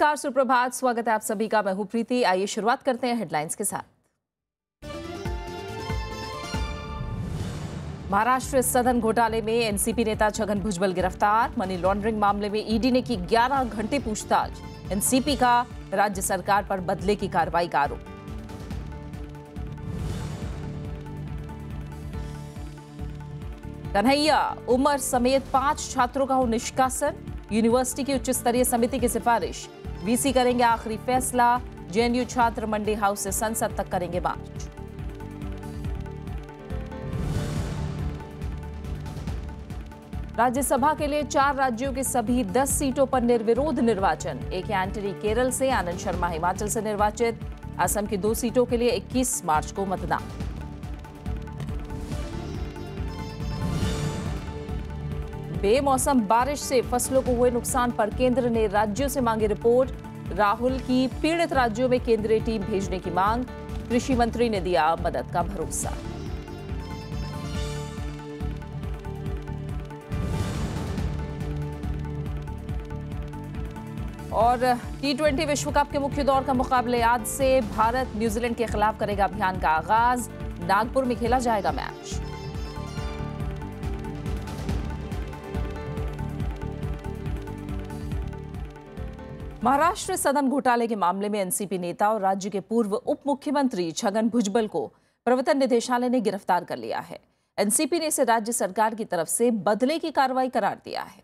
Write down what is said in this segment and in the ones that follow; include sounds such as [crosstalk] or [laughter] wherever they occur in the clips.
नमस्कार सुप्रभात स्वागत है आप सभी का मैं हूं प्रीति आइए शुरुआत करते हैं हेडलाइंस के साथ महाराष्ट्र सदन घोटाले में एनसीपी नेता छगन भुजबल गिरफ्तार मनी लॉन्ड्रिंग मामले में ईडी ने की 11 घंटे पूछताछ एनसीपी का राज्य सरकार पर बदले की कार्रवाई का आरोप कन्हैया उमर समेत पांच छात्रों का हो निष्कासन यूनिवर्सिटी की उच्च स्तरीय समिति की सिफारिश वीसी करेंगे आखिरी फैसला जेएनयू छात्र मंडी हाउस से संसद तक करेंगे मार्च राज्यसभा के लिए चार राज्यों की सभी दस सीटों पर निर्विरोध निर्वाचन एक एंटनी केरल से आनंद शर्मा हिमाचल से निर्वाचित असम की दो सीटों के लिए 21 मार्च को मतदान बेमौसम बारिश से फसलों को हुए नुकसान पर केंद्र ने राज्यों से मांगी रिपोर्ट राहुल की पीड़ित राज्यों में केंद्रीय टीम भेजने की मांग कृषि मंत्री ने दिया मदद का भरोसा और टी ट्वेंटी विश्व कप के मुख्य दौर का मुकाबले आज से भारत न्यूजीलैंड के खिलाफ करेगा अभियान का आगाज नागपुर में खेला जाएगा मैच महाराष्ट्र सदन घोटाले के मामले में एनसीपी नेता और राज्य के पूर्व उप मुख्यमंत्री छगन भुजबल को प्रवर्तन निदेशालय ने गिरफ्तार कर लिया है एनसीपी ने इसे राज्य सरकार की तरफ से बदले की कार्रवाई करार दिया है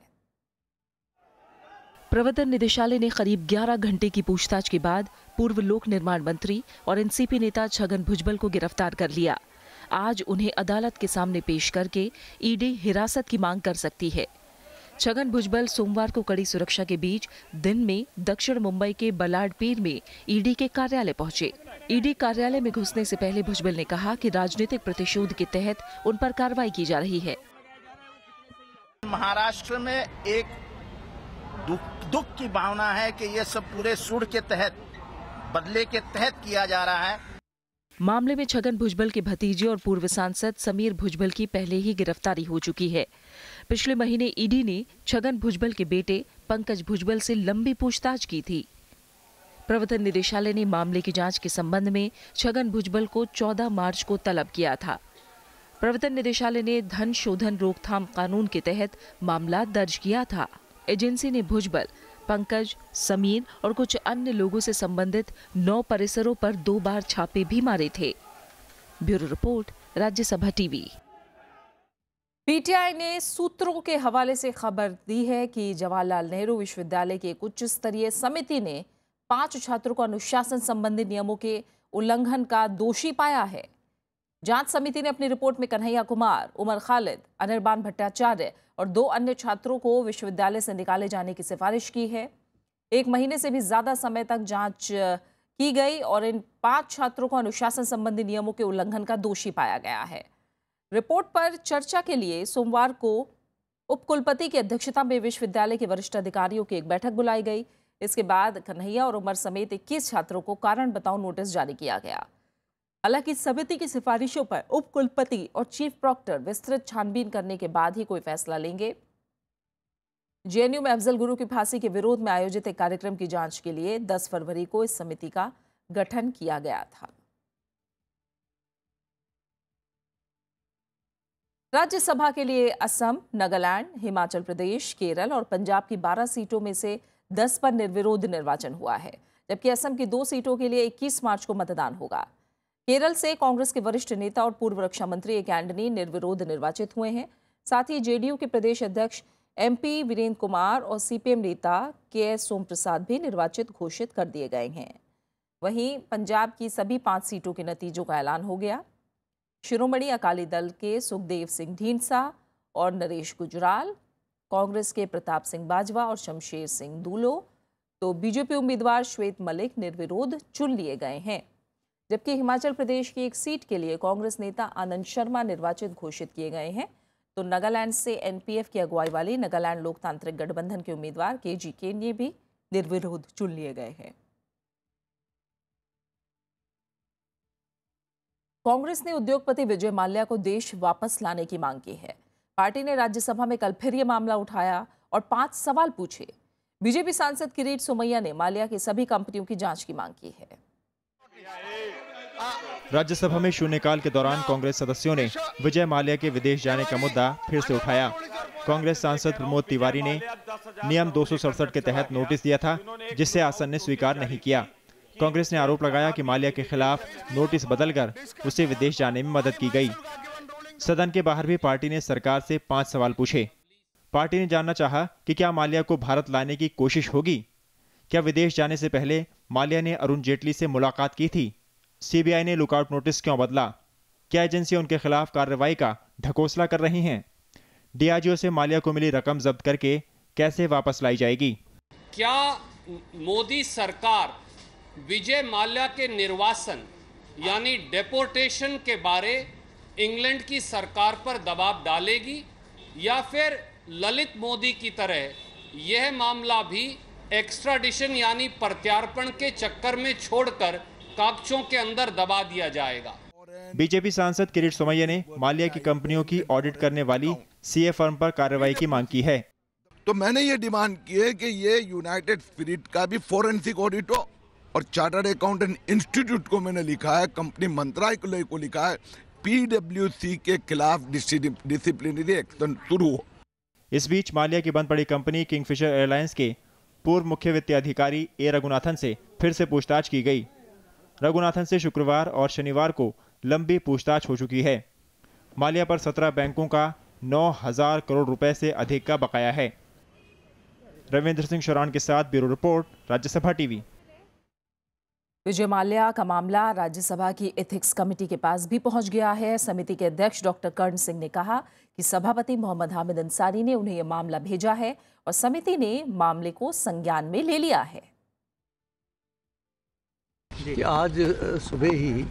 प्रवर्तन निदेशालय ने करीब 11 घंटे की पूछताछ के बाद पूर्व लोक निर्माण मंत्री और एनसीपी नेता छगन भुजबल को गिरफ्तार कर लिया आज उन्हें अदालत के सामने पेश करके ईडी हिरासत की मांग कर सकती है छगन भुजबल सोमवार को कड़ी सुरक्षा के बीच दिन में दक्षिण मुंबई के बलाड पीर में ईडी के कार्यालय पहुंचे ईडी कार्यालय में घुसने से पहले भुजबल ने कहा कि राजनीतिक प्रतिशोध के तहत उन पर कार्रवाई की जा रही है महाराष्ट्र में एक दुख दुख की भावना है कि ये सब पूरे सुर के तहत बदले के तहत किया जा रहा है मामले में छगन भुजबल के भतीजे और पूर्व सांसद समीर भुजबल की पहले ही गिरफ्तारी हो चुकी है पिछले महीने ईडी ने छगन भुजबल के बेटे पंकज भुजबल से लंबी पूछताछ की थी प्रवर्तन निदेशालय ने मामले की जांच के संबंध में छगन भुजबल को 14 मार्च को तलब किया था प्रवर्तन निदेशालय ने धन शोधन रोकथाम कानून के तहत मामला दर्ज किया था एजेंसी ने भुजबल पंकज समीर और कुछ अन्य लोगों से संबंधित नौ परिसरों पर दो बार छापे भी मारे थे bureau report Rajya Sabha TV PTI ने सूत्रों के हवाले से खबर दी है कि जवाहरलाल नेहरू विश्वविद्यालय की एक उच्च स्तरीय समिति ने पांच छात्रों को अनुशासन संबंधी नियमों के उल्लंघन का दोषी पाया है जांच समिति ने अपनी रिपोर्ट में कन्हैया कुमार उमर खालिद अनिर्बान भट्टाचार्य और दो अन्य छात्रों को विश्वविद्यालय से निकाले जाने की सिफारिश की है एक महीने से भी ज्यादा समय तक जांच की गई और इन पांच छात्रों को अनुशासन संबंधी नियमों के उल्लंघन का दोषी पाया गया है रिपोर्ट पर चर्चा के लिए सोमवार को उपकुलपति की अध्यक्षता में विश्वविद्यालय के वरिष्ठ अधिकारियों की एक बैठक बुलाई गई इसके बाद कन्हैया और उमर समेत इक्कीस छात्रों को कारण बताओ नोटिस जारी किया गया हालांकि समिति की सिफारिशों पर उपकुलपति और चीफ प्रॉक्टर विस्तृत छानबीन करने के बाद ही कोई फैसला लेंगे जेएनयू में अफजल गुरु की फांसी के विरोध में आयोजित एक कार्यक्रम की जांच के लिए 10 फरवरी को इस समिति का गठन किया गया था राज्यसभा के लिए असम नागालैंड हिमाचल प्रदेश केरल और पंजाब की 12 सीटों में से 10 पर निर्विरोध निर्वाचन हुआ है जबकि असम की दो सीटों के लिए 21 मार्च को मतदान होगा केरल से कांग्रेस के वरिष्ठ नेता और पूर्व रक्षा मंत्री एक एंडनी निर्विरोध निर्वाचित हुए हैं साथ ही जेडीयू के प्रदेश अध्यक्ष एमपी वीरेंद्र कुमार और सीपीएम नेता के एस सोम प्रसाद भी निर्वाचित घोषित कर दिए गए हैं वहीं पंजाब की सभी पांच सीटों के नतीजों का ऐलान हो गया शिरोमणि अकाली दल के सुखदेव सिंह ढींडसा और नरेश गुजराल कांग्रेस के प्रताप सिंह बाजवा और शमशेर सिंह दूलो तो बीजेपी उम्मीदवार श्वेत मलिक निर्विरोध चुन लिए गए हैं जबकि हिमाचल प्रदेश की एक सीट के लिए कांग्रेस नेता आनंद शर्मा निर्वाचित घोषित किए गए हैं तो नागालैंड से एनपीएफ की अगुवाई वाली नागालैंड लोकतांत्रिक गठबंधन के उम्मीदवार के जी केन्ये भी निर्विरोध चुन लिए गए हैं कांग्रेस ने उद्योगपति विजय माल्या को देश वापस लाने की मांग की है पार्टी ने राज्यसभा में कल फिर यह मामला उठाया और पांच सवाल पूछे बीजेपी सांसद किरीट सोमैया ने माल्या की सभी कंपनियों की जांच की मांग की है राज्यसभा में शून्यकाल के दौरान कांग्रेस सदस्यों ने विजय माल्या के विदेश जाने का मुद्दा फिर से उठाया कांग्रेस सांसद प्रमोद तिवारी ने नियम दो के तहत नोटिस दिया था जिसे आसन ने स्वीकार नहीं किया कांग्रेस ने आरोप लगाया कि माल्या के खिलाफ नोटिस बदलकर उसे विदेश जाने में मदद की गई सदन के बाहर भी पार्टी ने सरकार से पांच सवाल पूछे पार्टी ने जानना चाहा कि क्या माल्या को भारत लाने की कोशिश होगी क्या विदेश जाने से पहले माल्या ने अरुण जेटली से मुलाकात की थी सीबीआई ने लुकआउट नोटिस क्यों बदला क्या एजेंसियां उनके खिलाफ कार्रवाई का ढकोसला कर रही हैं डीआरजीओ से माल्या को मिली रकम जब्त करके कैसे वापस लाई जाएगी क्या मोदी सरकार विजय माल्या के निर्वासन यानी डेपोर्टेशन के बारे इंग्लैंड की सरकार पर दबाव डालेगी या फिर ललित मोदी की तरह यह मामला भी एक्स्ट्राडिशन यानी प्रत्यार्पण के चक्कर में छोड़कर कागजों के अंदर दबा दिया जाएगा बीजेपी सांसद किरीट सोमैया ने माल्या की कंपनियों की ऑडिट करने वाली सीए फर्म पर कार्रवाई की मांग की है तो मैंने ये डिमांड की है कि ये यूनाइटेड स्पिरिट का भी फोरेंसिक ऑडिट हो और चार्टर्ड अकाउंटेंट इंस्टीट्यूट को मैंने लिखा है कंपनी मंत्रालय को लिखा है पीडब्ल्यूसी के खिलाफ डिसिप्लिनरी एक्शन शुरू हो इस बीच माल्या की बंद पड़ी कंपनी किंगफिशर एयरलाइंस के पूर्व मुख्य वित्तीय अधिकारी ए रघुनाथन से फिर से पूछताछ की गई रघुनाथन से शुक्रवार और शनिवार को लंबी पूछताछ हो चुकी है माल्या पर सत्रह बैंकों का नौ हजार करोड़ रुपए से अधिक का बकाया है रविंद्र सिंह शौरान के साथ bureau report Rajya Sabha TV Vijay Mallya का मामला राज्यसभा की एथिक्स कमेटी के पास भी पहुंच गया है समिति के अध्यक्ष डॉक्टर कर्ण सिंह ने कहा कि सभापति मोहम्मद हामिद अंसारी ने उन्हें यह मामला भेजा है और समिति ने मामले को संज्ञान में ले लिया है कि आज सुबह ही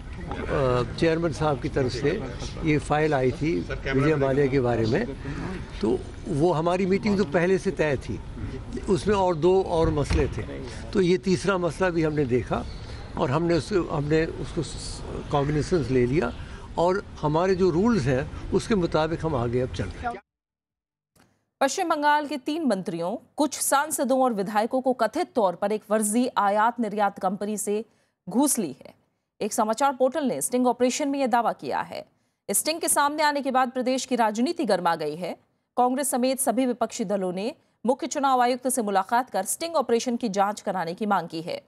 चेयरमैन साहब की तरफ से ये फाइल आई थी विजय माल्या के बारे में तो वो हमारी मीटिंग तो पहले से तय थी उसमें और दो और मसले थे तो ये तीसरा मसला भी हमने देखा और हमने उस हमने उसको कॉम्बिनेशन ले लिया और हमारे जो रूल्स हैं उसके मुताबिक हम आगे अब चल रहे हैं पश्चिम बंगाल के तीन मंत्रियों कुछ सांसदों और विधायकों को कथित तौर पर एक वर्जी आयात निर्यात कंपनी से घूस ली है एक समाचार पोर्टल ने स्टिंग ऑपरेशन में यह दावा किया है स्टिंग के सामने आने के बाद प्रदेश की राजनीति गर्मा गई है कांग्रेस समेत सभी विपक्षी दलों ने मुख्य चुनाव आयुक्त से मुलाकात कर स्टिंग ऑपरेशन की जांच कराने की मांग की है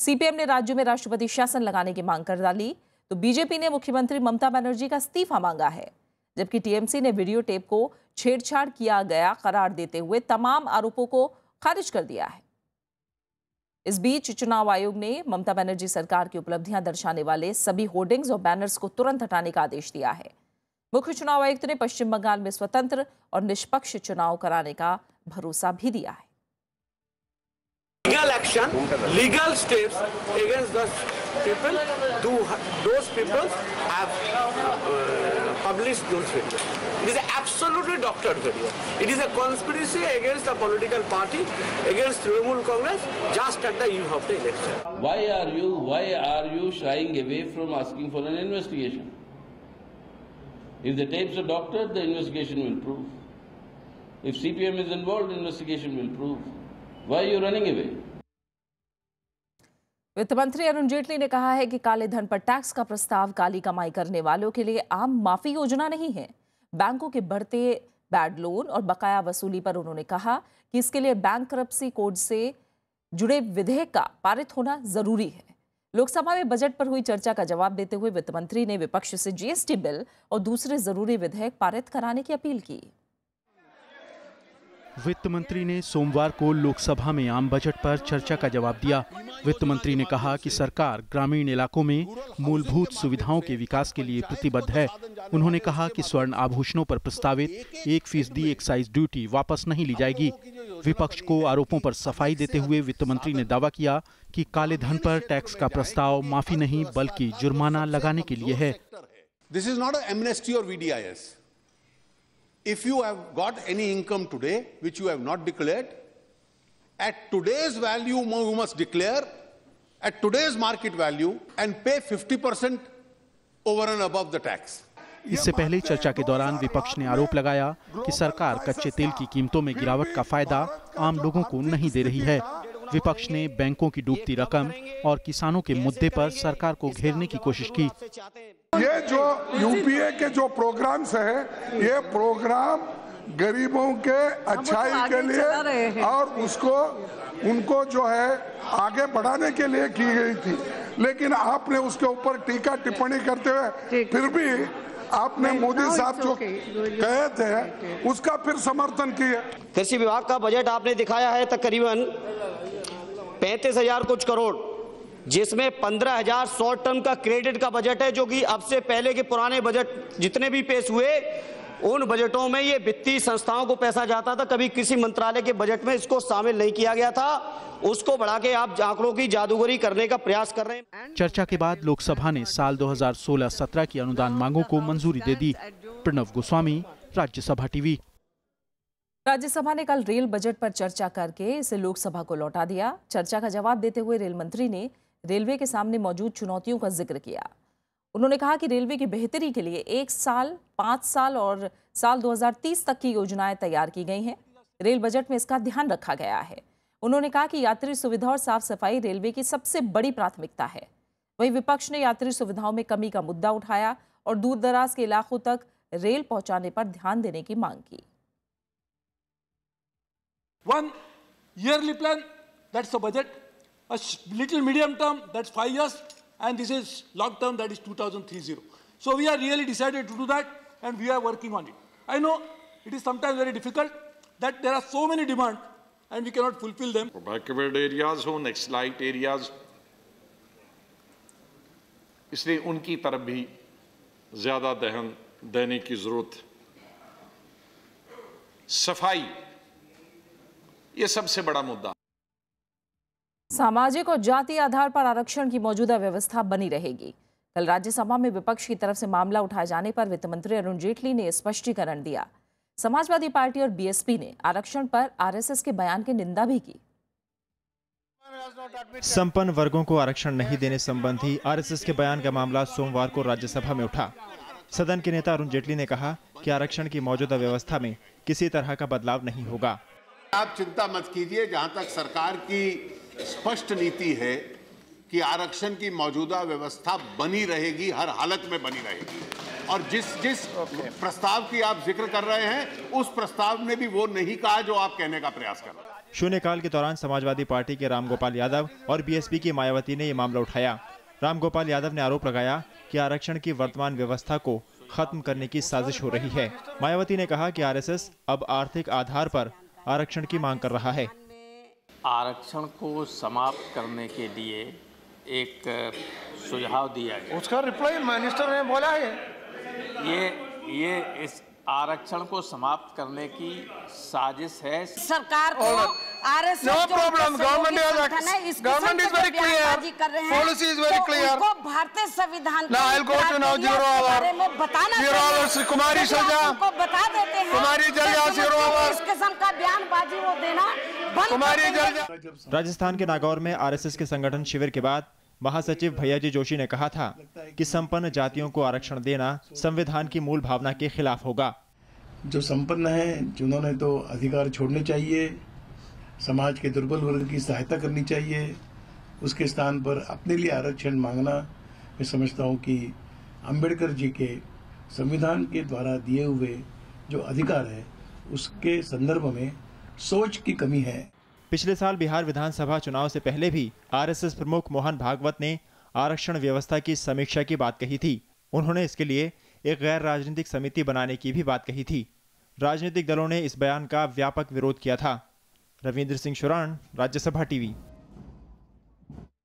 सीपीएम ने राज्य में राष्ट्रपति शासन लगाने की मांग कर डाली तो बीजेपी ने मुख्यमंत्री ममता बनर्जी का इस्तीफा मांगा है जबकि टीएमसी ने वीडियो टेप को छेड़छाड़ किया गया करार देते हुए तमाम आरोपों को खारिज कर दिया है इस बीच चुनाव आयोग ने ममता बनर्जी सरकार की उपलब्धियां दर्शाने वाले सभी होर्डिंग्स और बैनर्स को तुरंत हटाने का आदेश दिया है मुख्य चुनाव आयुक्त ने पश्चिम बंगाल में स्वतंत्र और निष्पक्ष चुनाव कराने का भरोसा भी दिया है legal action, legal steps against those people. Do those people have uh, uh, published those videos? It is absolutely doctored video. It is a conspiracy against the political party, against Trinamool Congress, just at the eve of the election. Why are you? Why are you shying away from asking for an investigation? If the tapes are doctored, the investigation will prove. If CPM is involved, investigation will prove. Why you running away वित्त मंत्री अरुण जेटली ने कहा है कि काले धन पर tax का प्रस्ताव काली कमाई करने वालों के लिए आम माफी योजना नहीं है बैंकों के बढ़ते बैड लोन और बकाया वसूली पर उन्होंने कहा कि इसके लिए बैंक कोड से जुड़े विधेयक का पारित होना जरूरी है लोकसभा में बजट पर हुई चर्चा का जवाब देते हुए वित्त मंत्री ने विपक्ष से जीएसटी बिल और दूसरे जरूरी विधेयक पारित कराने की अपील की वित्त मंत्री ने सोमवार को लोकसभा में आम बजट पर चर्चा का जवाब दिया वित्त मंत्री ने कहा कि सरकार ग्रामीण इलाकों में मूलभूत सुविधाओं के विकास के लिए प्रतिबद्ध है उन्होंने कहा कि स्वर्ण आभूषणों पर प्रस्तावित एक फीसदी एक्साइज ड्यूटी वापस नहीं ली जाएगी विपक्ष को आरोपों पर सफाई देते हुए वित्त मंत्री ने दावा किया कि काले धन पर टैक्स का प्रस्ताव माफी नहीं बल्कि जुर्माना लगाने के लिए है दिस इज नॉट एमनेस्टी और वीडीआईएस If you have got any income today, which you have not declared, at today's value you must declare, at today's market value, and pay 50% over and above the tax. इससे पहले चर्चा के दौरान विपक्ष ने आरोप लगाया कि सरकार कच्चे तेल की कीमतों में गिरावट का फायदा आम लोगों को नहीं दे रही है विपक्ष ने बैंकों की डूबती रकम और किसानों के मुद्दे पर सरकार को घेरने की कोशिश की ये जो यूपीए के जो प्रोग्राम्स है ये प्रोग्राम गरीबों के अच्छाई के लिए और उसको उनको जो है आगे बढ़ाने के लिए की गई थी लेकिन आपने उसके ऊपर टीका टिप्पणी करते हुए फिर भी आपने मोदी साहब जो कहे थे उसका फिर समर्थन किया कृषि विभाग का बजट आपने दिखाया है तकरीबन पैंतीस हजार कुछ करोड़ जिसमें पंद्रह हजार शॉर्ट टर्म का क्रेडिट का बजट है जो कि अब से पहले के पुराने बजट जितने भी पेश हुए उन बजटों में ये वित्तीय संस्थाओं को पैसा जाता था कभी किसी मंत्रालय के बजट में इसको शामिल नहीं किया गया था उसको बढ़ा के आप आंकड़ों की जादूगरी करने का प्रयास कर रहे हैं चर्चा के बाद लोकसभा ने साल 2016-17 की अनुदान मांगों को मंजूरी दे दी प्रणव गोस्वामी राज्यसभा टीवी राज्यसभा ने कल रेल बजट पर चर्चा करके इसे लोकसभा को लौटा दिया चर्चा का जवाब देते हुए रेल मंत्री ने रेलवे के सामने मौजूद चुनौतियों का जिक्र किया उन्होंने कहा कि रेलवे की बेहतरी के लिए एक साल पाँच साल और साल 2030 तक की योजनाएं तैयार की गई हैं रेल बजट में इसका ध्यान रखा गया है उन्होंने कहा कि यात्री सुविधा और साफ सफाई रेलवे की सबसे बड़ी प्राथमिकता है वहीं विपक्ष ने यात्री सुविधाओं में कमी का मुद्दा उठाया और दूर दराज के इलाकों तक रेल पहुंचाने पर ध्यान देने की मांग की one yearly plan that's a budget a little medium term, that's five years, and this is long term, that is 2030. So we are really decided to do that, and we are working on it. I know it is sometimes very difficult that there are so many demands, and we cannot fulfill them. Backward areas हो, next light areas इसलिए उनकी तरफ भी ज़्यादा दहन देने की ज़रूरत सफाई ये सबसे बड़ा मुद्दा सामाजिक और जाति आधार पर आरक्षण की मौजूदा व्यवस्था बनी रहेगी कल राज्यसभा में विपक्ष की तरफ से मामला उठाए जाने पर वित्त मंत्री अरुण जेटली ने स्पष्टीकरण दिया समाजवादी पार्टी और बीएसपी ने आरक्षण पर आरएसएस के बयान की निंदा भी की संपन्न वर्गों को आरक्षण नहीं देने संबंधी आरएसएस के बयान का मामला सोमवार को राज्यसभा में उठा सदन के नेता अरुण जेटली ने कहा कि आरक्षण की मौजूदा व्यवस्था में किसी तरह का बदलाव नहीं होगा आप चिंता मत कीजिए जहां तक सरकार की स्पष्ट नीति है कि आरक्षण की मौजूदा व्यवस्था बनी रहेगी हर हालत में बनी रहेगी और जिस जिस okay. प्रस्ताव की आप जिक्र कर रहे हैं उस प्रस्ताव में भी वो नहीं कहा जो आप कहने का प्रयास कर रहे हैं शून्यकाल के दौरान समाजवादी पार्टी के रामगोपाल यादव और बीएसपी की मायावती ने ये मामला उठाया रामगोपाल यादव ने आरोप लगाया कि आरक्षण की वर्तमान व्यवस्था को खत्म करने की साजिश हो रही है मायावती ने कहा कि आरएसएस अब आर्थिक आधार पर आरक्षण की मांग कर रहा है आरक्षण को समाप्त करने के लिए एक सुझाव दिया गया उसका रिप्लाई मिनिस्टर ने बोला है ये ये इस आरक्षण को समाप्त करने की साजिश है सरकार को no problem government government is very clear policy is very clear भारतीय संविधान बताना जीरो कुमारी सजा बता देते हैं कुमारी जलजा जीरो किस्म का बयानबाजी वो देना कुमारी जलजा राजस्थान के नागौर में आरएसएस के संगठन शिविर के बाद महासचिव भैयाजी जोशी ने कहा था कि संपन्न जातियों को आरक्षण देना संविधान की मूल भावना के खिलाफ होगा जो संपन्न है जिन्होंने तो अधिकार छोड़ने चाहिए समाज के दुर्बल वर्ग की सहायता करनी चाहिए उसके स्थान पर अपने लिए आरक्षण मांगना मैं समझता हूँ कि अंबेडकर जी के संविधान के द्वारा दिए हुए जो अधिकार है उसके संदर्भ में सोच की कमी है पिछले साल बिहार विधानसभा चुनाव से पहले भी आरएसएस प्रमुख मोहन भागवत ने आरक्षण व्यवस्था की समीक्षा की बात कही थी उन्होंने इसके लिए एक गैर राजनीतिक समिति बनाने की भी बात कही थी राजनीतिक दलों ने इस बयान का व्यापक विरोध किया था रविंद्र सिंह शुरान राज्यसभा टीवी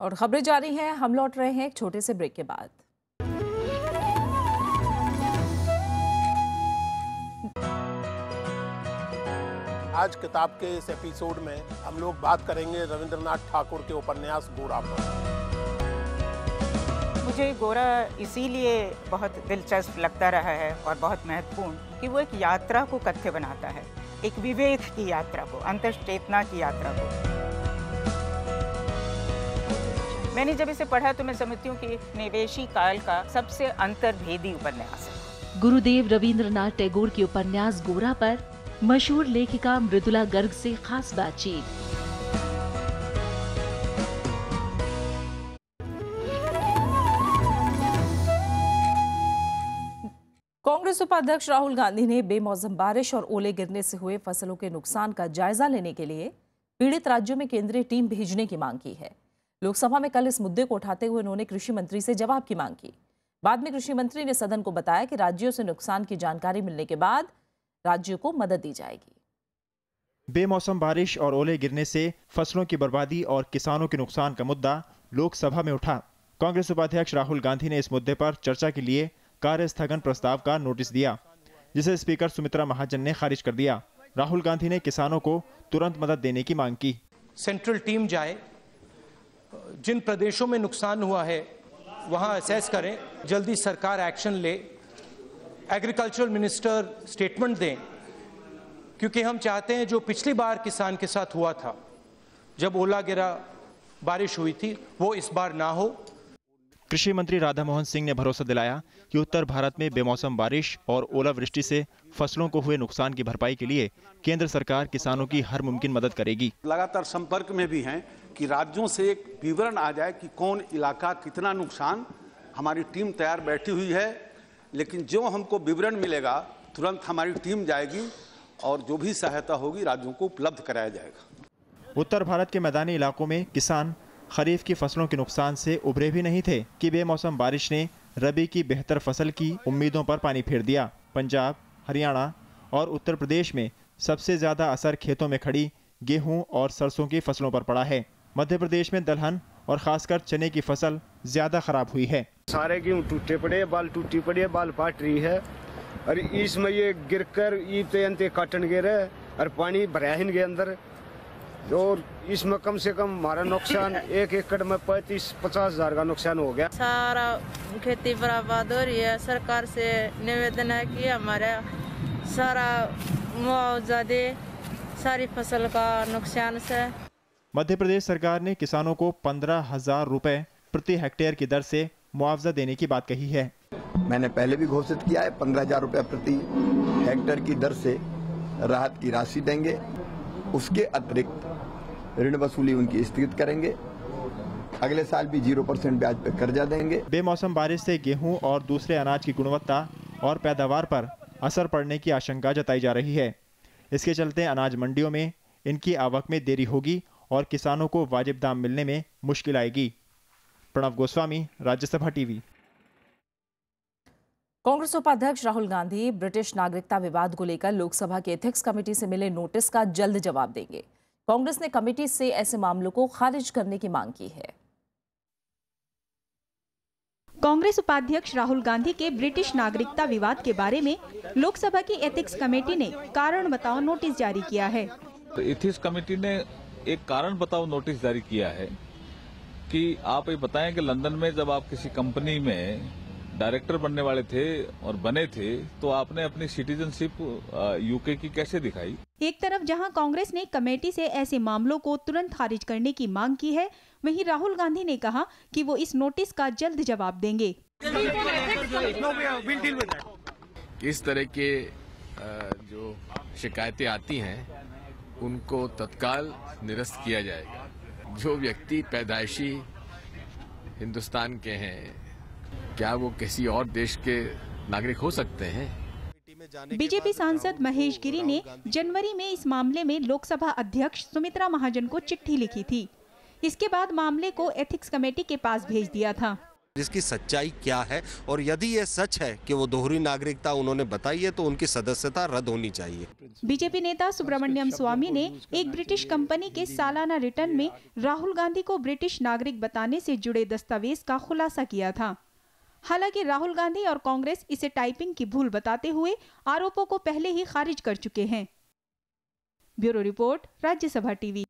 और खबरें जारी हैं हम लौट रहे हैं एक छोटे से ब्रेक के बाद आज किताब के इस एपिसोड में हम लोग बात करेंगे रविंद्रनाथ ठाकुर के उपन्यास गोरा पर मुझे गोरा इसीलिए बहुत दिलचस्प लगता रहा है और बहुत महत्वपूर्ण कि वो एक यात्रा को कथ्य बनाता है एक विवेक की यात्रा को अंतर चेतना की यात्रा को मैंने जब इसे पढ़ा तो मैं समझती हूँ कि निवेशी काल का सबसे अंतर्भेदी उपन्यास है गुरुदेव रविंद्रनाथ टैगोर के उपन्यास गोरा पर मशहूर लेखिका मृदुला गर्ग से खास बातचीत कांग्रेस उपाध्यक्ष राहुल गांधी ने बेमौसम बारिश और ओले गिरने से हुए फसलों के नुकसान का जायजा लेने के लिए पीड़ित राज्यों में केंद्रीय टीम भेजने की मांग की है लोकसभा में कल इस मुद्दे को उठाते हुए उन्होंने कृषि मंत्री से जवाब की मांग की बाद में कृषि मंत्री ने सदन को बताया कि राज्यों से नुकसान की जानकारी मिलने के बाद राज्यों को मदद दी जाएगी बेमौसम बारिश और ओले गिरने से फसलों की बर्बादी और किसानों के नुकसान का मुद्दा लोकसभा में उठा कांग्रेस उपाध्यक्ष राहुल गांधी ने इस मुद्दे पर चर्चा के लिए कार्य स्थगन प्रस्ताव का नोटिस दिया जिसे स्पीकर सुमित्रा महाजन ने खारिज कर दिया राहुल गांधी ने किसानों को तुरंत मदद देने की मांग की सेंट्रल टीम जाए जिन प्रदेशों में नुकसान हुआ है वहां असेस करें जल्दी सरकार एक्शन ले एग्रीकल्चरल मिनिस्टर स्टेटमेंट दें क्योंकि हम चाहते हैं जो पिछली बार किसान के साथ हुआ था जब ओला गिरा बारिश हुई थी वो इस बार ना हो कृषि मंत्री राधामोहन सिंह ने भरोसा दिलाया कि उत्तर भारत में बेमौसम बारिश और ओलावृष्टि से फसलों को हुए नुकसान की भरपाई के लिए केंद्र सरकार किसानों की हर मुमकिन मदद करेगी लगातार संपर्क में भी हैं कि राज्यों से एक विवरण आ जाए कि कौन इलाका कितना नुकसान हमारी टीम तैयार बैठी हुई है लेकिन जो हमको विवरण मिलेगा तुरंत हमारी टीम जाएगी और जो भी सहायता होगी राज्यों को उपलब्ध कराया जाएगा उत्तर भारत के मैदानी इलाकों में किसान खरीफ की फसलों के नुकसान से उभरे भी नहीं थे कि बेमौसम बारिश ने रबी की बेहतर फसल की उम्मीदों पर पानी फेर दिया पंजाब हरियाणा और उत्तर प्रदेश में सबसे ज्यादा असर खेतों में खड़ी गेहूं और सरसों की फसलों पर पड़ा है मध्य प्रदेश में दलहन और खासकर चने की फसल ज्यादा खराब हुई है सारे गेहूँ टूटे पड़े बाल टूटी पड़े बाल फाट रही है और इसमें ये गिर कर काटन गिर है और पानी भरा ही गए अंदर और इसमें कम से कम हमारा नुकसान [laughs] एक एकड़ में पैंतीस पचास हजार का नुकसान हो गया सारा खेती बर्बाद हो रही है सरकार से निवेदन है कि हमारा सारा मुआवजा दे सारी फसल का नुकसान से मध्य प्रदेश सरकार ने किसानों को पंद्रह हजार रुपए प्रति हेक्टेयर की दर से मुआवजा देने की बात कही है मैंने पहले भी घोषित किया है पंद्रह हजार रूपए प्रति हेक्टर की दर से राहत की राशि देंगे उसके अतिरिक्त ऋण वसूली उनकी स्थगित करेंगे अगले साल भी जीरो परसेंट ब्याज पर कर्जा देंगे बेमौसम बारिश से गेहूं और दूसरे अनाज की गुणवत्ता और पैदावार पर असर पड़ने की आशंका जताई जा रही है इसके चलते अनाज मंडियों में इनकी आवक में देरी होगी और किसानों को वाजिब दाम मिलने में मुश्किल आएगी प्रणव गोस्वामी राज्यसभा टीवी कांग्रेस उपाध्यक्ष राहुल गांधी ब्रिटिश नागरिकता विवाद को लेकर लोकसभा के एथिक्स कमेटी से मिले नोटिस का जल्द जवाब देंगे कांग्रेस ने कमेटी से ऐसे मामलों को खारिज करने की मांग की है कांग्रेस उपाध्यक्ष राहुल गांधी के ब्रिटिश नागरिकता विवाद के बारे में लोकसभा की एथिक्स कमेटी ने कारण बताओ नोटिस जारी किया है तो एथिक्स कमेटी ने एक कारण बताओ नोटिस जारी किया है कि आप ये बताएं कि लंदन में जब आप किसी कंपनी में डायरेक्टर बनने वाले थे और बने थे तो आपने अपनी सिटीजनशिप यूके की कैसे दिखाई एक तरफ जहां कांग्रेस ने कमेटी से ऐसे मामलों को तुरंत खारिज करने की मांग की है वहीं राहुल गांधी ने कहा कि वो इस नोटिस का जल्द जवाब देंगे इस तरह के जो शिकायतें आती हैं उनको तत्काल निरस्त किया जाएगा जो व्यक्ति पैदाइशी हिंदुस्तान के हैं क्या वो किसी और देश के नागरिक हो सकते हैं बीजेपी सांसद महेश गिरी ने जनवरी में इस मामले में लोकसभा अध्यक्ष सुमित्रा महाजन को चिट्ठी लिखी थी इसके बाद मामले को एथिक्स कमेटी के पास भेज दिया था जिसकी सच्चाई क्या है और यदि ये सच है कि वो दोहरी नागरिकता उन्होंने बताई है तो उनकी सदस्यता रद्द होनी चाहिए बीजेपी नेता सुब्रमण्यम स्वामी ने एक ब्रिटिश कंपनी के सालाना रिटर्न में राहुल गांधी को ब्रिटिश नागरिक बताने से जुड़े दस्तावेज का खुलासा किया था हालांकि राहुल गांधी और कांग्रेस इसे टाइपिंग की भूल बताते हुए आरोपों को पहले ही खारिज कर चुके हैं bureau report Rajya Sabha TV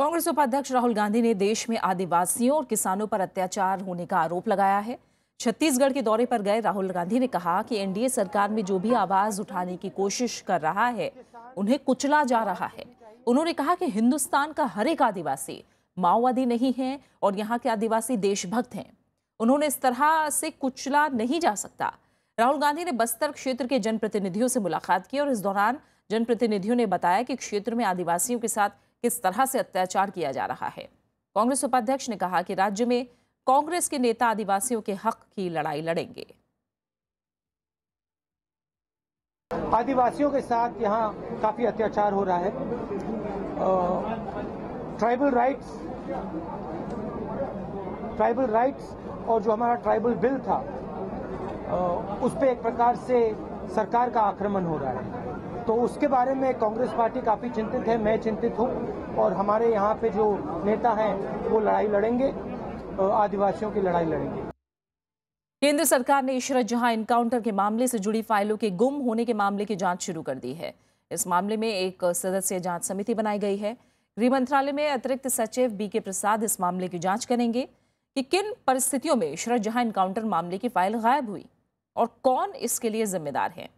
Congress उपाध्यक्ष राहुल गांधी ने देश में आदिवासियों और किसानों पर अत्याचार होने का आरोप लगाया है छत्तीसगढ़ के दौरे पर गए राहुल गांधी ने कहा कि एनडीए सरकार में जो भी आवाज उठाने की कोशिश कर रहा है उन्हें कुचला जा रहा है उन्होंने कहा कि हिंदुस्तान का हर एक आदिवासी माओवादी नहीं है और यहाँ के आदिवासी देशभक्त हैं उन्होंने इस तरह से कुचला नहीं जा सकता राहुल गांधी ने बस्तर क्षेत्र के जनप्रतिनिधियों से मुलाकात की और इस दौरान जनप्रतिनिधियों ने बताया कि क्षेत्र में आदिवासियों के साथ किस तरह से अत्याचार किया जा रहा है कांग्रेस उपाध्यक्ष ने कहा कि राज्य में कांग्रेस के नेता आदिवासियों के हक की लड़ाई लड़ेंगे आदिवासियों के साथ यहाँ काफी अत्याचार हो रहा है ट्राइबल राइट्स ट्राइबल राइट्स और जो हमारा ट्राइबल बिल था उस पर एक प्रकार से सरकार का आक्रमण हो रहा है तो उसके बारे में कांग्रेस पार्टी काफ़ी चिंतित है मैं चिंतित हूँ और हमारे यहाँ पे जो नेता हैं वो लड़ाई लड़ेंगे आदिवासियों की लड़ाई लड़ेंगे केंद्र सरकार ने इशरत जहां इनकाउंटर के मामले से जुड़ी फाइलों के गुम होने के मामले की जांच शुरू कर दी है इस मामले में एक सदस्यीय जांच समिति बनाई गई है गृह मंत्रालय में अतिरिक्त सचिव बी के प्रसाद इस मामले की जांच करेंगे कि किन परिस्थितियों में इशरत जहां इनकाउंटर मामले की फाइल गायब हुई और कौन इसके लिए जिम्मेदार है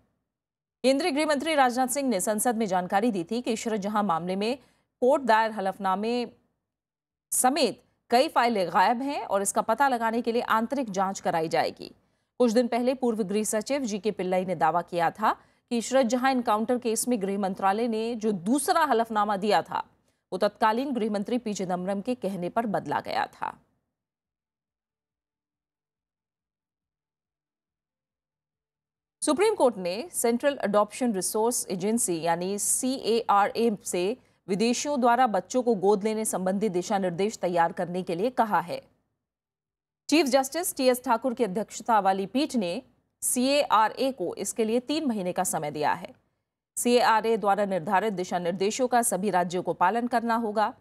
केंद्रीय गृह मंत्री राजनाथ सिंह ने संसद में जानकारी दी थी कि शाहजहां मामले में कोर्ट दायर हलफनामे समेत कई फाइलें गायब हैं और इसका पता लगाने के लिए आंतरिक जांच कराई जाएगी कुछ दिन पहले पूर्व गृह सचिव जी के पिल्लई ने दावा किया था कि इशरत जहां इनकाउंटर केस में गृह मंत्रालय ने जो दूसरा हलफनामा दिया था वो तत्कालीन गृह मंत्री पी चिदम्बरम के कहने पर बदला गया था सुप्रीम कोर्ट ने सेंट्रल अडॉप्शन रिसोर्स एजेंसी यानी सी से विदेशियों द्वारा बच्चों को गोद लेने संबंधी दिशा निर्देश तैयार करने के लिए कहा है chief justice T S Thakur की अध्यक्षता वाली पीठ ने सी को इसके लिए तीन महीने का समय दिया है सी द्वारा निर्धारित दिशा निर्देशों का सभी राज्यों को पालन करना होगा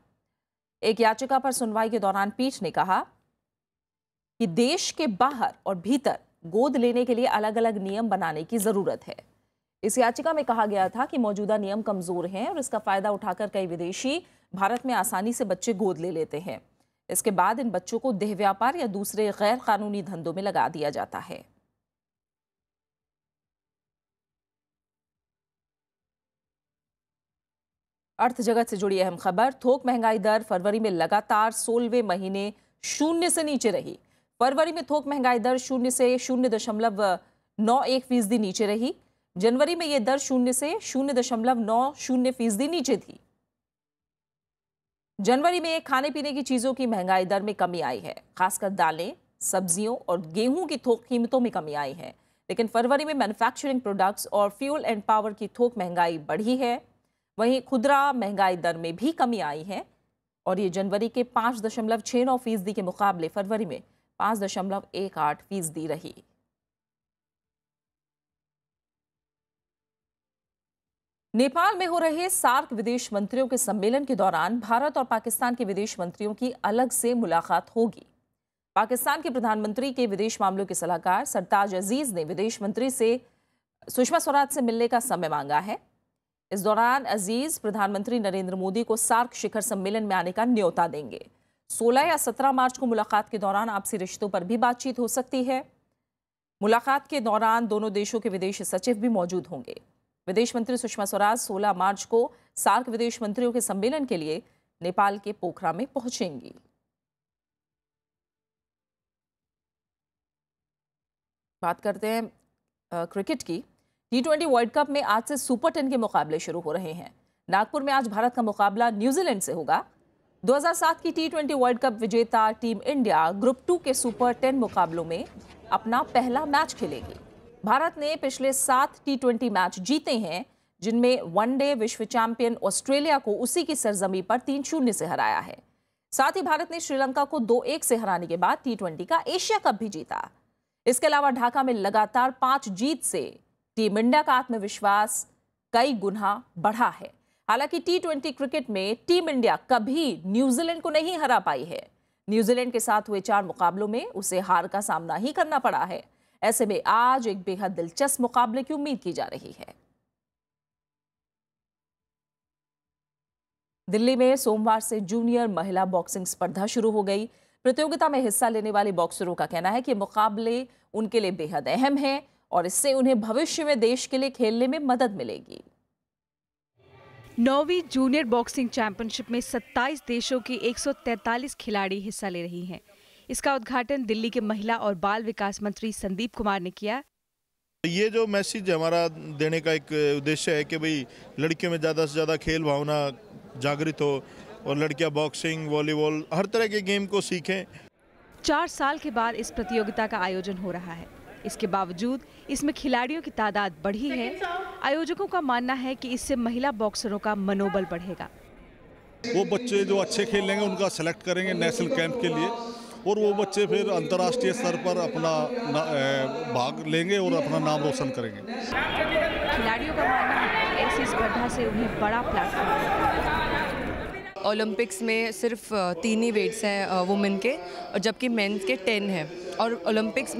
एक याचिका पर सुनवाई के दौरान पीठ ने कहा कि देश के बाहर और भीतर गोद लेने के लिए अलग अलग नियम बनाने की ज़रूरत है इस याचिका में कहा गया था कि मौजूदा नियम कमज़ोर हैं और इसका फ़ायदा उठाकर कई विदेशी भारत में आसानी से बच्चे गोद ले लेते हैं इसके बाद इन बच्चों को देह व्यापार या दूसरे गैर कानूनी धंधों में लगा दिया जाता है अर्थ जगत से जुड़ी अहम खबर थोक महंगाई दर फरवरी में लगातार सोलहवें महीने शून्य से नीचे रही फरवरी में थोक महंगाई दर शून्य से शून्य दशमलव नौ एक फीसदी नीचे रही जनवरी में यह दर शून्य से शून्य दशमलव नौ शून्य फीसदी नीचे थी जनवरी में खाने पीने की चीज़ों की महंगाई दर में कमी आई है खासकर दालें सब्जियों और गेहूं की थोक कीमतों में कमी आई है लेकिन फरवरी में मैन्युफैक्चरिंग प्रोडक्ट्स और फ्यूल एंड पावर की थोक महंगाई बढ़ी है वहीं खुदरा महंगाई दर में भी कमी आई है और ये जनवरी के पाँच दशमलव छः नौ फीसदी के मुकाबले फरवरी में पाँच दशमलव एक आठ फीसदी रही नेपाल में हो रहे सार्क विदेश मंत्रियों के सम्मेलन के दौरान भारत और पाकिस्तान के विदेश मंत्रियों की अलग से मुलाकात होगी पाकिस्तान के प्रधानमंत्री के विदेश मामलों के सलाहकार सरताज अजीज ने विदेश मंत्री से सुषमा स्वराज से मिलने का समय मांगा है इस दौरान अजीज प्रधानमंत्री नरेंद्र मोदी को सार्क शिखर सम्मेलन में आने का न्योता देंगे 16 या 17 मार्च को मुलाकात के दौरान आपसी रिश्तों पर भी बातचीत हो सकती है मुलाकात के दौरान दोनों देशों के विदेश सचिव भी मौजूद होंगे विदेश मंत्री सुषमा स्वराज 16 मार्च को सार्क विदेश मंत्रियों के सम्मेलन के लिए नेपाल के पोखरा में पहुंचेंगी बात करते हैं आ, क्रिकेट की टी ट्वेंटी वर्ल्ड कप में आज से सुपर टेन के मुकाबले शुरू हो रहे हैं नागपुर में आज भारत का मुकाबला न्यूजीलैंड से होगा 2007 की टी ट्वेंटी वर्ल्ड कप विजेता टीम इंडिया ग्रुप टू के सुपर टेन मुकाबलों में अपना पहला मैच खेलेगी भारत ने पिछले सात टी ट्वेंटी मैच जीते हैं जिनमें वनडे विश्व चैंपियन ऑस्ट्रेलिया को उसी की सरजमी पर तीन शून्य से हराया है साथ ही भारत ने श्रीलंका को दो एक से हराने के बाद टी ट्वेंटी का एशिया कप भी जीता इसके अलावा ढाका में लगातार पांच जीत से टीम इंडिया का आत्मविश्वास कई गुना बढ़ा है हालांकि टी ट्वेंटी क्रिकेट में टीम इंडिया कभी न्यूजीलैंड को नहीं हरा पाई है न्यूजीलैंड के साथ हुए चार मुकाबलों में उसे हार का सामना ही करना पड़ा है ऐसे में आज एक बेहद दिलचस्प मुकाबले की उम्मीद की जा रही है दिल्ली में सोमवार से जूनियर महिला बॉक्सिंग स्पर्धा शुरू हो गई प्रतियोगिता में हिस्सा लेने वाले बॉक्सरों का कहना है कि मुकाबले उनके लिए बेहद अहम हैं और इससे उन्हें भविष्य में देश के लिए खेलने में मदद मिलेगी नौवीं जूनियर बॉक्सिंग चैंपियनशिप में 27 देशों के 143 खिलाड़ी हिस्सा ले रही हैं। इसका उद्घाटन दिल्ली के महिला और बाल विकास मंत्री संदीप कुमार ने किया ये जो मैसेज हमारा देने का एक उद्देश्य है कि भाई लड़कियों में ज़्यादा से ज़्यादा खेल भावना जागृत हो और लड़कियां बॉक्सिंग वॉलीबॉल हर तरह के गेम को सीखें चार साल के बाद इस प्रतियोगिता का आयोजन हो रहा है इसके बावजूद इसमें खिलाड़ियों की तादाद बढ़ी है आयोजकों का मानना है कि इससे महिला बॉक्सरों का मनोबल बढ़ेगा वो बच्चे जो अच्छे खेल लेंगे उनका सेलेक्ट करेंगे नेशनल कैंप के लिए और वो बच्चे फिर अंतर्राष्ट्रीय स्तर पर अपना भाग लेंगे और अपना नाम रोशन करेंगे खिलाड़ियों का मानना है ऐसी स्पर्धा से उन्हें बड़ा प्लेटफॉर्म ओलंपिक्स में सिर्फ तीन ही वेट्स हैं वुमेन के और जबकि मेंस के टेन हैं और ओलंपिक्स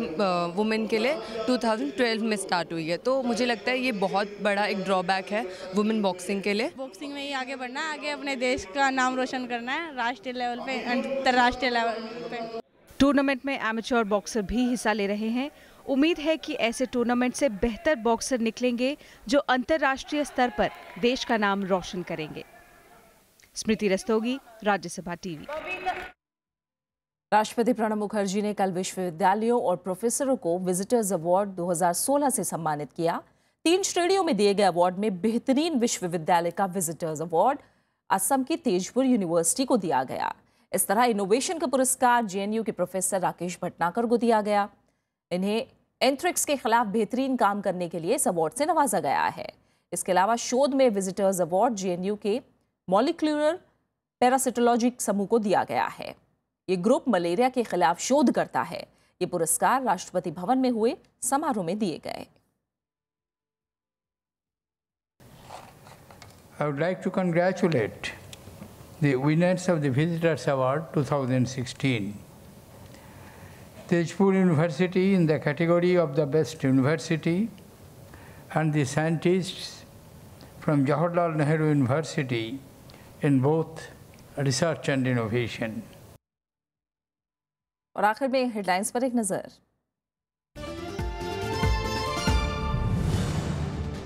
वुमेन के लिए 2012 में स्टार्ट हुई है तो मुझे लगता है ये बहुत बड़ा एक ड्रॉबैक है वुमेन बॉक्सिंग के लिए बॉक्सिंग में ही आगे बढ़ना है आगे अपने देश का नाम रोशन करना है राष्ट्रीय लेवल पे अंतर्राष्ट्रीय लेवल पे टूर्नामेंट में एमेच्योर बॉक्सर भी हिस्सा ले रहे हैं उम्मीद है कि ऐसे टूर्नामेंट से बेहतर बॉक्सर निकलेंगे जो अंतर्राष्ट्रीय स्तर पर देश का नाम रोशन करेंगे स्मृति रस्तोगी राज्यसभा टीवी राष्ट्रपति प्रणब मुखर्जी ने कल विश्वविद्यालयों और प्रोफेसरों को विजिटर्स अवार्ड 2016 से सम्मानित किया तीन श्रेणियों में दिए गए अवार्ड में बेहतरीन विश्वविद्यालय का विजिटर्स अवार्ड असम की तेजपुर यूनिवर्सिटी को दिया गया इस तरह इनोवेशन का पुरस्कार जेएनयू के प्रोफेसर राकेश भटनाकर को दिया गया इन्हें एंथ्रिक्स के खिलाफ बेहतरीन काम करने के लिए इस अवार्ड से नवाजा गया है इसके अलावा शोध में विजिटर्स अवार्ड जेएनयू के मॉलिक्यूलर पैरासिटोलॉजिक समूह को दिया गया है ये ग्रुप मलेरिया के खिलाफ शोध करता है ये पुरस्कार राष्ट्रपति भवन में हुए समारोह में दिए गए I would like to congratulate the winners of the Visitors Award 2016. Tejpur University in the category of the best university and the scientists from Jawaharlal Nehru University in both research and innovation. और आखिर में headlines पर एक नज़र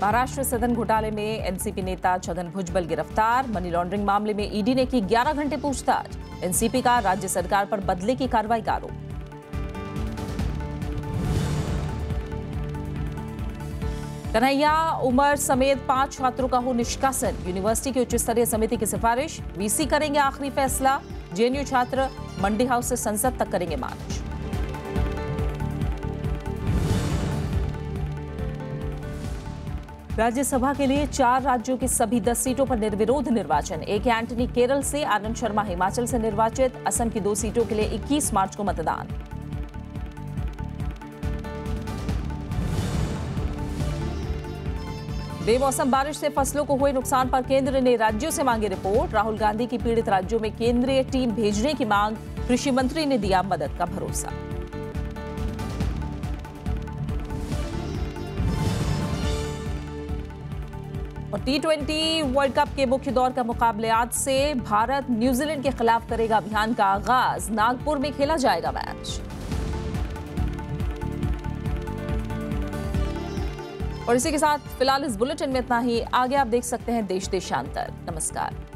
महाराष्ट्र सदन घोटाले में NCP नेता छगन भुजबल गिरफ्तार मनी लॉन्ड्रिंग मामले में ईडी e ने की 11 घंटे पूछताछ एनसीपी का राज्य सरकार पर बदले की कार्रवाई का आरोप कन्हैया उमर समेत पांच छात्रों का हो निष्कासन यूनिवर्सिटी की उच्च स्तरीय समिति की सिफारिश वीसी करेंगे आखिरी फैसला जेएनयू छात्र मंडी हाउस से संसद तक करेंगे मार्च राज्यसभा के लिए चार राज्यों की सभी दस सीटों पर निर्विरोध निर्वाचन एक एंटनी केरल से आनंद शर्मा हिमाचल से निर्वाचित असम की दो सीटों के लिए 21 मार्च को मतदान बेमौसम बारिश से फसलों को हुए नुकसान पर केंद्र ने राज्यों से मांगी रिपोर्ट राहुल गांधी की पीड़ित राज्यों में केंद्रीय टीम भेजने की मांग कृषि मंत्री ने दिया मदद का भरोसा और टी ट्वेंटी वर्ल्ड कप के मुख्य दौर का मुकाबले आज से भारत न्यूजीलैंड के खिलाफ करेगा अभियान का आगाज नागपुर में खेला जाएगा मैच और इसी के साथ फिलहाल इस बुलेटिन में इतना ही आगे आप देख सकते हैं देश देशांतर नमस्कार